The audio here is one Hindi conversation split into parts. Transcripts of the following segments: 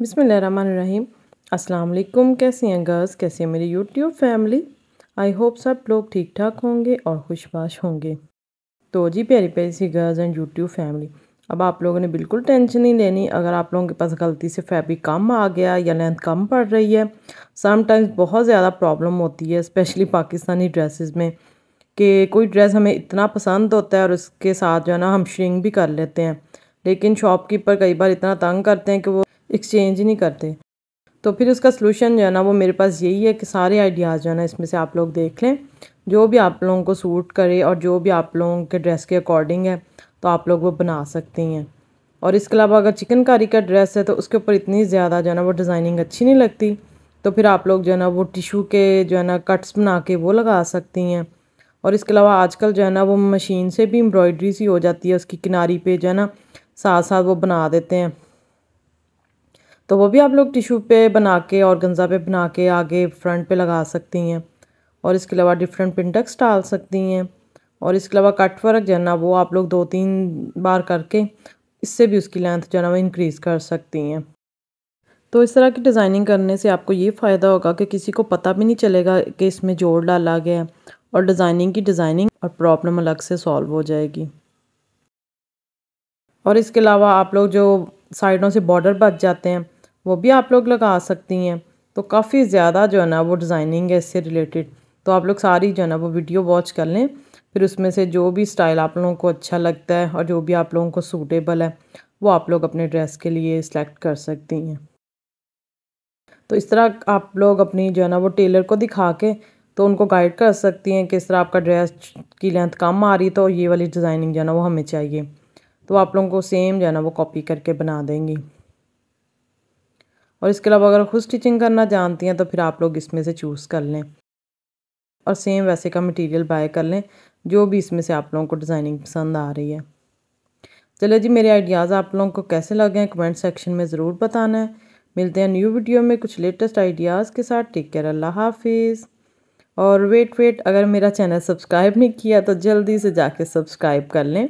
बिसमीम अस्सलाम कैसे हैं गर्ल्स कैसे हैं मेरी यूट्यूब फैमिली आई होप सब लोग ठीक ठाक होंगे और खुशबाश होंगे तो जी प्यारी प्यारी सी गर्ल्स एंड यूट्यूब फैमिली अब आप लोगों ने बिल्कुल टेंशन नहीं लेनी अगर आप लोगों के पास गलती से फैब्रिक कम आ गया या लेंथ कम पड़ रही है समटाइम्स बहुत ज़्यादा प्रॉब्लम होती है स्पेशली पाकिस्तानी ड्रेसेस में कि कोई ड्रेस हमें इतना पसंद होता है और उसके साथ जो है ना हम श्रिंग भी कर लेते हैं लेकिन शॉपकीपर कई बार इतना तंग करते हैं कि वो एक्सचेंज ही नहीं करते तो फिर उसका सलूशन जो है ना वो मेरे पास यही है कि सारे आइडियाज़ जो है ना इसमें से आप लोग देख लें जो भी आप लोगों को सूट करे और जो भी आप लोगों के ड्रेस के अकॉर्डिंग है तो आप लोग वो बना सकती हैं और इसके अलावा अगर चिकनकारी का ड्रेस है तो उसके ऊपर इतनी ज़्यादा जो है ना वो डिज़ाइनिंग अच्छी नहीं लगती तो फिर आप लोग जो है ना वो टिशू के जो है ना कट्स बना के वो लगा सकती हैं और इसके अलावा आजकल जो है ना वो मशीन से भी एम्ब्रॉयड्री सी हो जाती है उसकी किनारी पे जो है ना साथ साथ वो बना देते हैं तो वो भी आप लोग टिशू पे बना के और गंजा पे बना के आगे फ्रंट पे लगा सकती हैं और इसके अलावा डिफरेंट पिंटक्स डाल सकती हैं और इसके अलावा कट वर्क जो है ना वो आप लोग दो तीन बार करके इससे भी उसकी लेंथ जो है ना वो इनक्रीज़ कर सकती हैं तो इस तरह की डिज़ाइनिंग करने से आपको ये फ़ायदा होगा कि किसी को पता भी नहीं चलेगा कि इसमें जोड़ डाला गया है और डिज़ाइनिंग की डिज़ाइनिंग और प्रॉब्लम अलग से सॉल्व हो जाएगी और इसके अलावा आप लोग जो साइडों से बॉर्डर बच जाते हैं वो भी आप लोग लगा सकती हैं तो काफ़ी ज़्यादा जो है ना वो डिज़ाइनिंग है इससे रिलेटेड तो आप लोग सारी जो है ना वो वीडियो वॉच कर लें फिर उसमें से जो भी स्टाइल आप लोगों को अच्छा लगता है और जो भी आप लोगों को सूटेबल है वो आप लोग अपने ड्रेस के लिए सिलेक्ट कर सकती हैं तो इस तरह आप लोग अपनी जो है ना वो टेलर को दिखा के तो उनको गाइड कर सकती हैं कि इस तरह आपका ड्रेस की लेंथ कम आ रही तो ये वाली डिज़ाइनिंग जो है ना वो हमें चाहिए तो आप लोगों को सेम जो है ना वो कॉपी करके बना देंगी और इसके अलावा अगर खुद स्टिचिंग करना जानती हैं तो फिर आप लोग इसमें से चूज़ कर लें और सेम वैसे का मटेरियल बाय कर लें जो भी इसमें से आप लोगों को डिज़ाइनिंग पसंद आ रही है चलो जी मेरे आइडियाज़ आप लोगों को कैसे लगे हैं कमेंट सेक्शन में ज़रूर बताना है मिलते हैं न्यू वीडियो में कुछ लेटेस्ट आइडियाज़ के साथ टेक केयर अल्लाह हाफिज़ और वेट वेट अगर मेरा चैनल सब्सक्राइब नहीं किया तो जल्दी से जाके सब्सक्राइब कर लें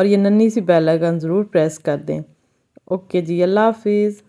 और ये नन्ही सी बेल आइकन ज़रूर प्रेस कर दें ओके जी अल्लाह हाफिज़